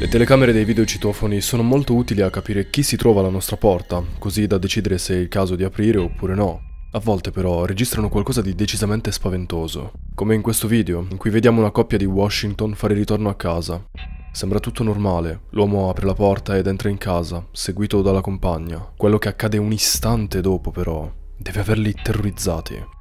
Le telecamere dei videocitofoni sono molto utili a capire chi si trova alla nostra porta, così da decidere se è il caso di aprire oppure no. A volte però registrano qualcosa di decisamente spaventoso, come in questo video in cui vediamo una coppia di Washington fare ritorno a casa. Sembra tutto normale, l'uomo apre la porta ed entra in casa, seguito dalla compagna. Quello che accade un istante dopo però deve averli terrorizzati.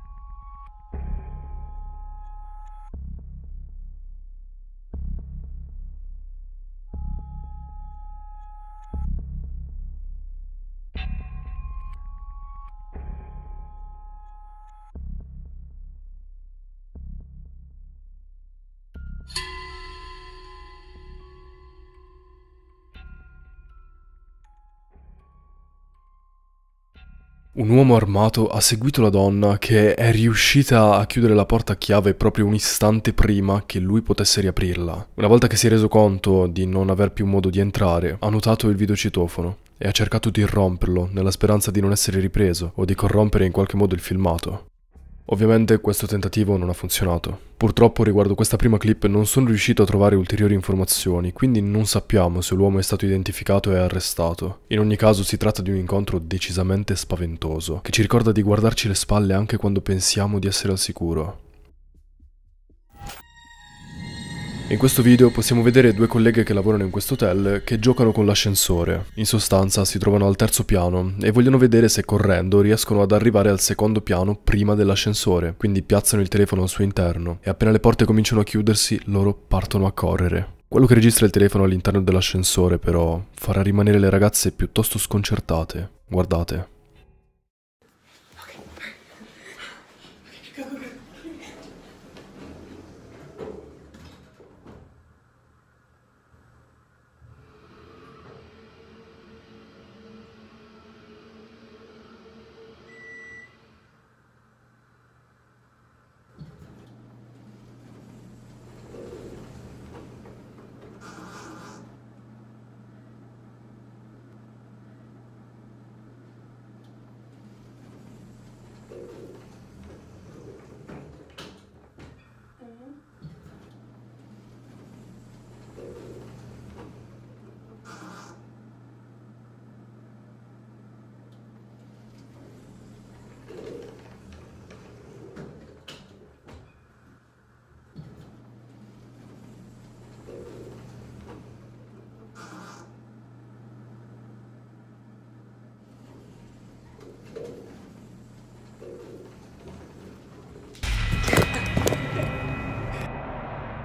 Un uomo armato ha seguito la donna che è riuscita a chiudere la porta a chiave proprio un istante prima che lui potesse riaprirla. Una volta che si è reso conto di non aver più modo di entrare, ha notato il videocitofono e ha cercato di romperlo nella speranza di non essere ripreso o di corrompere in qualche modo il filmato. Ovviamente questo tentativo non ha funzionato. Purtroppo riguardo questa prima clip non sono riuscito a trovare ulteriori informazioni, quindi non sappiamo se l'uomo è stato identificato e arrestato. In ogni caso si tratta di un incontro decisamente spaventoso, che ci ricorda di guardarci le spalle anche quando pensiamo di essere al sicuro. In questo video possiamo vedere due colleghe che lavorano in questo hotel che giocano con l'ascensore. In sostanza si trovano al terzo piano e vogliono vedere se correndo riescono ad arrivare al secondo piano prima dell'ascensore, quindi piazzano il telefono al suo interno e appena le porte cominciano a chiudersi loro partono a correre. Quello che registra il telefono all'interno dell'ascensore però farà rimanere le ragazze piuttosto sconcertate. Guardate.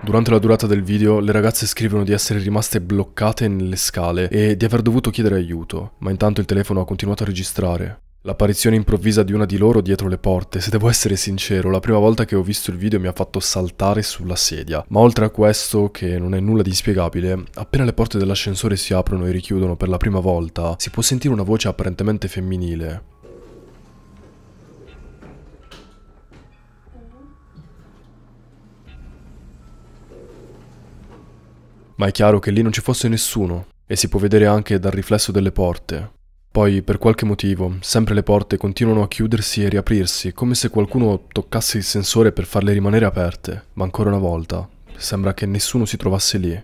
Durante la durata del video le ragazze scrivono di essere rimaste bloccate nelle scale e di aver dovuto chiedere aiuto, ma intanto il telefono ha continuato a registrare. L'apparizione improvvisa di una di loro dietro le porte, se devo essere sincero, la prima volta che ho visto il video mi ha fatto saltare sulla sedia, ma oltre a questo, che non è nulla di spiegabile, appena le porte dell'ascensore si aprono e richiudono per la prima volta, si può sentire una voce apparentemente femminile, ma è chiaro che lì non ci fosse nessuno e si può vedere anche dal riflesso delle porte. Poi, per qualche motivo, sempre le porte continuano a chiudersi e riaprirsi, come se qualcuno toccasse il sensore per farle rimanere aperte, ma ancora una volta, sembra che nessuno si trovasse lì.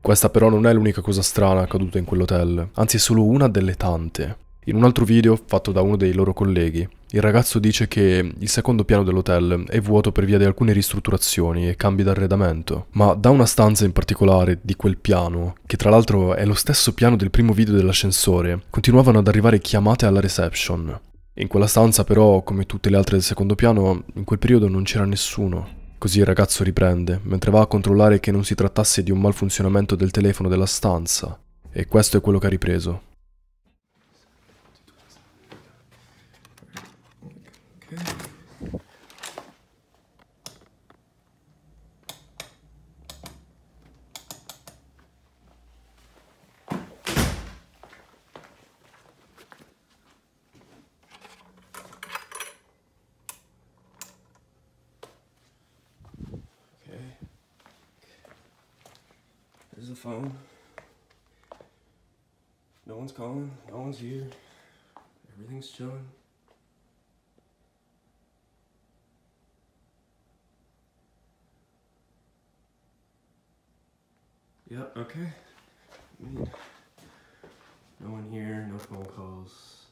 Questa però non è l'unica cosa strana accaduta in quell'hotel, anzi è solo una delle tante. In un altro video, fatto da uno dei loro colleghi, il ragazzo dice che il secondo piano dell'hotel è vuoto per via di alcune ristrutturazioni e cambi d'arredamento, ma da una stanza in particolare di quel piano, che tra l'altro è lo stesso piano del primo video dell'ascensore, continuavano ad arrivare chiamate alla reception. In quella stanza però, come tutte le altre del secondo piano, in quel periodo non c'era nessuno. Così il ragazzo riprende, mentre va a controllare che non si trattasse di un malfunzionamento del telefono della stanza. E questo è quello che ha ripreso. There's a phone. No one's calling, no one's here. Everything's chilling. Yep. okay. I mean, no one here, no phone calls.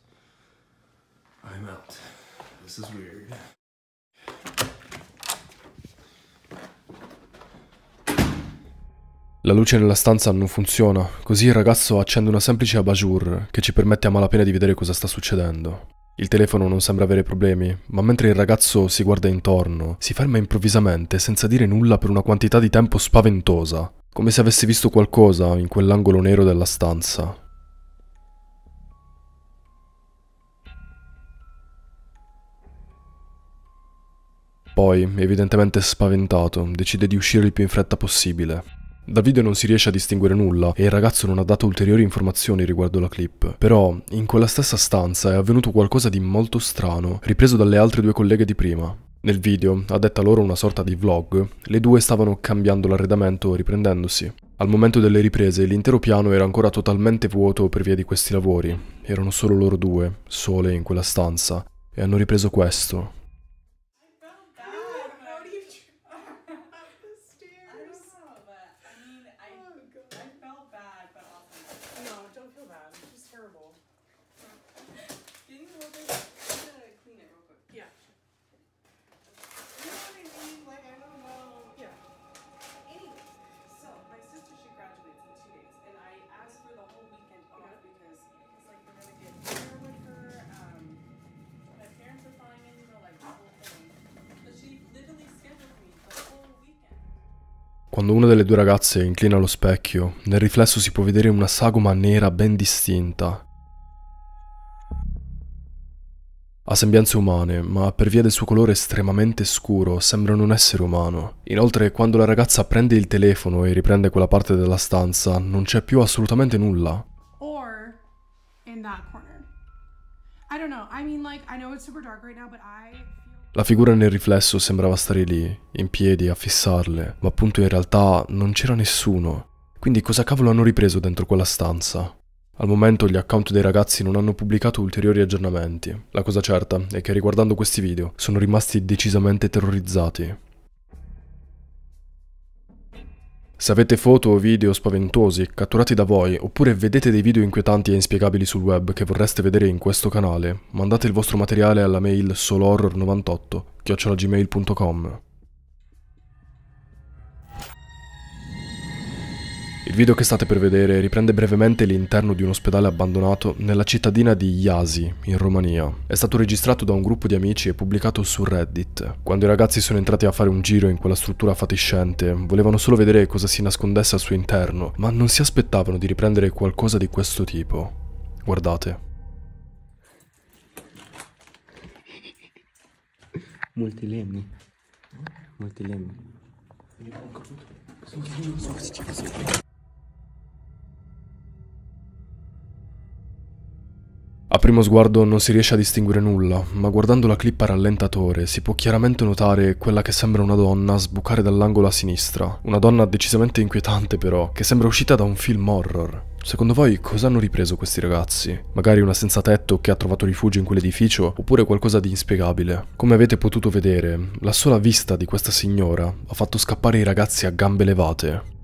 I'm out. This is weird. La luce nella stanza non funziona, così il ragazzo accende una semplice abajur che ci permette a malapena di vedere cosa sta succedendo. Il telefono non sembra avere problemi, ma mentre il ragazzo si guarda intorno, si ferma improvvisamente senza dire nulla per una quantità di tempo spaventosa, come se avesse visto qualcosa in quell'angolo nero della stanza. Poi, evidentemente spaventato, decide di uscire il più in fretta possibile, dal video non si riesce a distinguere nulla e il ragazzo non ha dato ulteriori informazioni riguardo la clip. Però, in quella stessa stanza è avvenuto qualcosa di molto strano, ripreso dalle altre due colleghe di prima. Nel video, a detta loro una sorta di vlog, le due stavano cambiando l'arredamento riprendendosi. Al momento delle riprese l'intero piano era ancora totalmente vuoto per via di questi lavori. Erano solo loro due, sole in quella stanza, e hanno ripreso questo, Quando una delle due ragazze inclina lo specchio, nel riflesso si può vedere una sagoma nera ben distinta. Ha sembianze umane, ma per via del suo colore estremamente scuro sembra non essere umano. Inoltre, quando la ragazza prende il telefono e riprende quella parte della stanza, non c'è più assolutamente nulla. I don't know. I mean like I know it's super dark right now, but I la figura nel riflesso sembrava stare lì, in piedi, a fissarle, ma appunto in realtà non c'era nessuno. Quindi cosa cavolo hanno ripreso dentro quella stanza? Al momento gli account dei ragazzi non hanno pubblicato ulteriori aggiornamenti. La cosa certa è che riguardando questi video sono rimasti decisamente terrorizzati. Se avete foto o video spaventosi catturati da voi oppure vedete dei video inquietanti e inspiegabili sul web che vorreste vedere in questo canale, mandate il vostro materiale alla mail solohorror98 gmail.com Il video che state per vedere riprende brevemente l'interno di un ospedale abbandonato nella cittadina di Iasi, in Romania. È stato registrato da un gruppo di amici e pubblicato su Reddit. Quando i ragazzi sono entrati a fare un giro in quella struttura fatiscente, volevano solo vedere cosa si nascondesse al suo interno, ma non si aspettavano di riprendere qualcosa di questo tipo. Guardate. Molti lemmi. Molti lemmi. Sono A primo sguardo non si riesce a distinguere nulla, ma guardando la clip a rallentatore si può chiaramente notare quella che sembra una donna sbucare dall'angolo a sinistra. Una donna decisamente inquietante però, che sembra uscita da un film horror. Secondo voi cosa hanno ripreso questi ragazzi? Magari una senza tetto che ha trovato rifugio in quell'edificio oppure qualcosa di inspiegabile? Come avete potuto vedere, la sola vista di questa signora ha fatto scappare i ragazzi a gambe levate.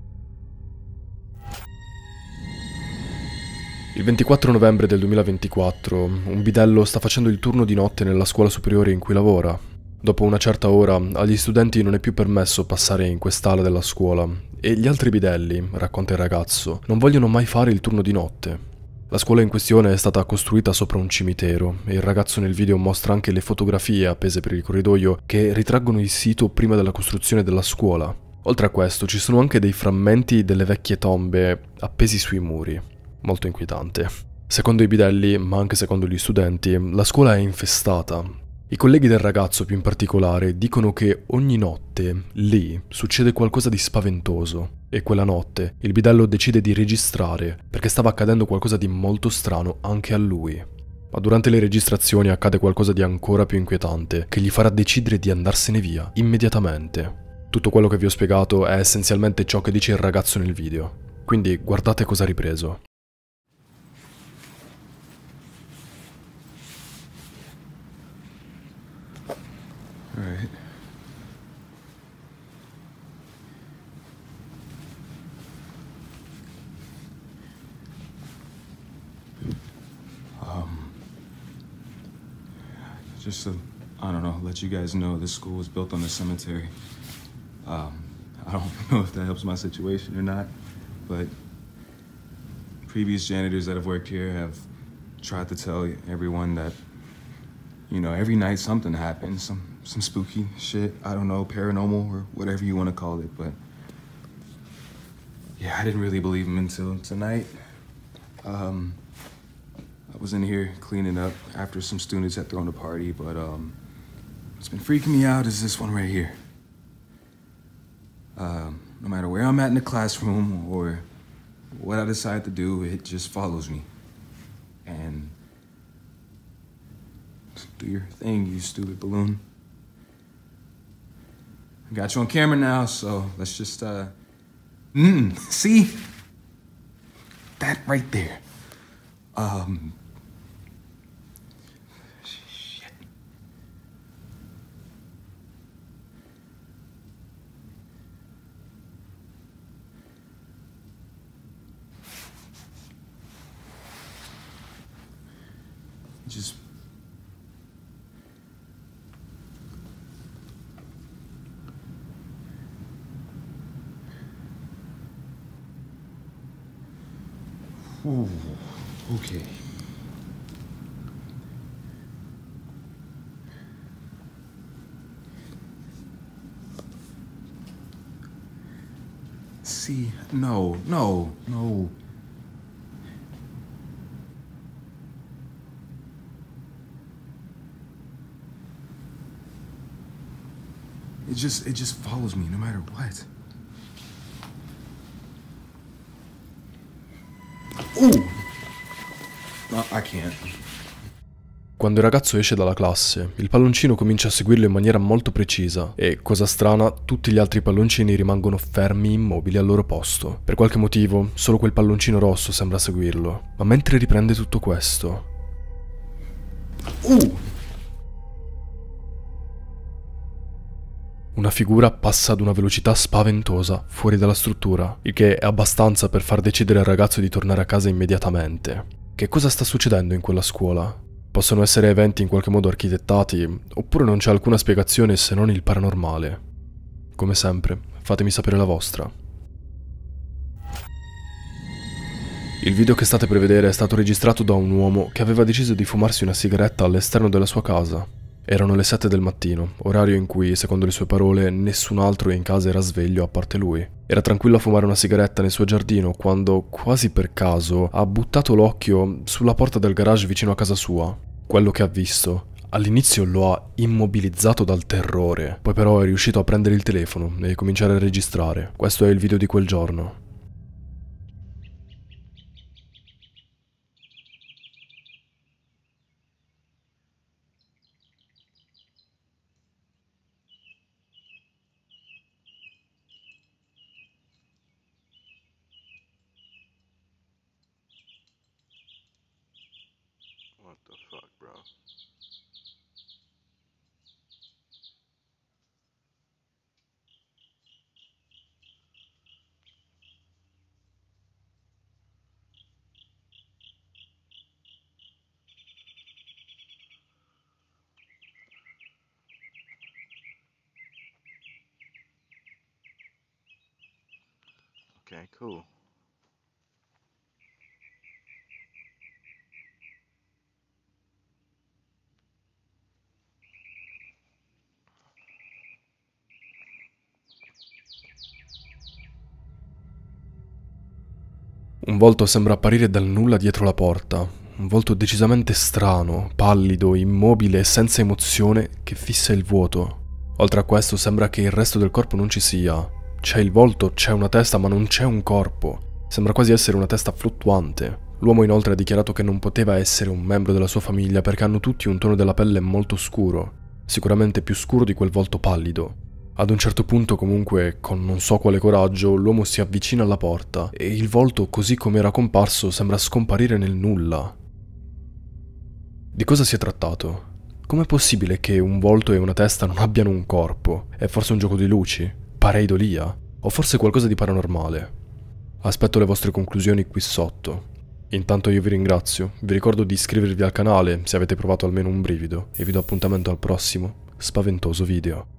Il 24 novembre del 2024 un bidello sta facendo il turno di notte nella scuola superiore in cui lavora. Dopo una certa ora agli studenti non è più permesso passare in quest'ala della scuola e gli altri bidelli, racconta il ragazzo, non vogliono mai fare il turno di notte. La scuola in questione è stata costruita sopra un cimitero e il ragazzo nel video mostra anche le fotografie appese per il corridoio che ritraggono il sito prima della costruzione della scuola. Oltre a questo ci sono anche dei frammenti delle vecchie tombe appesi sui muri molto inquietante. Secondo i bidelli, ma anche secondo gli studenti, la scuola è infestata. I colleghi del ragazzo più in particolare dicono che ogni notte lì succede qualcosa di spaventoso e quella notte il bidello decide di registrare perché stava accadendo qualcosa di molto strano anche a lui. Ma durante le registrazioni accade qualcosa di ancora più inquietante che gli farà decidere di andarsene via immediatamente. Tutto quello che vi ho spiegato è essenzialmente ciò che dice il ragazzo nel video, quindi guardate cosa ha ripreso. All right. Um, just to, I don't know, let you guys know this school was built on a cemetery. Um, I don't know if that helps my situation or not, but previous janitors that have worked here have tried to tell everyone that, you know, every night something happens. Some, some spooky shit. I don't know, paranormal or whatever you want to call it. But yeah, I didn't really believe him until tonight. Um, I was in here cleaning up after some students had thrown a party, but um, what's been freaking me out is this one right here. Um, no matter where I'm at in the classroom or what I decide to do, it just follows me. And do your thing, you stupid balloon. I got you on camera now, so let's just, uh, mm, see? That right there. Um, Ooh, okay. See, no, no, no. It just, it just follows me no matter what. Uh. No, I can't. Quando il ragazzo esce dalla classe, il palloncino comincia a seguirlo in maniera molto precisa e, cosa strana, tutti gli altri palloncini rimangono fermi immobili al loro posto. Per qualche motivo, solo quel palloncino rosso sembra seguirlo. Ma mentre riprende tutto questo... Uh! una figura passa ad una velocità spaventosa fuori dalla struttura, il che è abbastanza per far decidere al ragazzo di tornare a casa immediatamente. Che cosa sta succedendo in quella scuola? Possono essere eventi in qualche modo architettati, oppure non c'è alcuna spiegazione se non il paranormale. Come sempre, fatemi sapere la vostra. Il video che state per vedere è stato registrato da un uomo che aveva deciso di fumarsi una sigaretta all'esterno della sua casa, erano le 7 del mattino, orario in cui, secondo le sue parole, nessun altro in casa era sveglio a parte lui. Era tranquillo a fumare una sigaretta nel suo giardino quando, quasi per caso, ha buttato l'occhio sulla porta del garage vicino a casa sua. Quello che ha visto all'inizio lo ha immobilizzato dal terrore, poi però è riuscito a prendere il telefono e cominciare a registrare. Questo è il video di quel giorno. What the fuck, bro? Okay, cool. Un volto sembra apparire dal nulla dietro la porta, un volto decisamente strano, pallido, immobile e senza emozione che fissa il vuoto. Oltre a questo sembra che il resto del corpo non ci sia. C'è il volto, c'è una testa, ma non c'è un corpo. Sembra quasi essere una testa fluttuante. L'uomo inoltre ha dichiarato che non poteva essere un membro della sua famiglia perché hanno tutti un tono della pelle molto scuro, sicuramente più scuro di quel volto pallido. Ad un certo punto comunque, con non so quale coraggio, l'uomo si avvicina alla porta e il volto, così come era comparso, sembra scomparire nel nulla. Di cosa si è trattato? Com'è possibile che un volto e una testa non abbiano un corpo? È forse un gioco di luci? Pareidolia? O forse qualcosa di paranormale? Aspetto le vostre conclusioni qui sotto. Intanto io vi ringrazio, vi ricordo di iscrivervi al canale se avete provato almeno un brivido e vi do appuntamento al prossimo spaventoso video.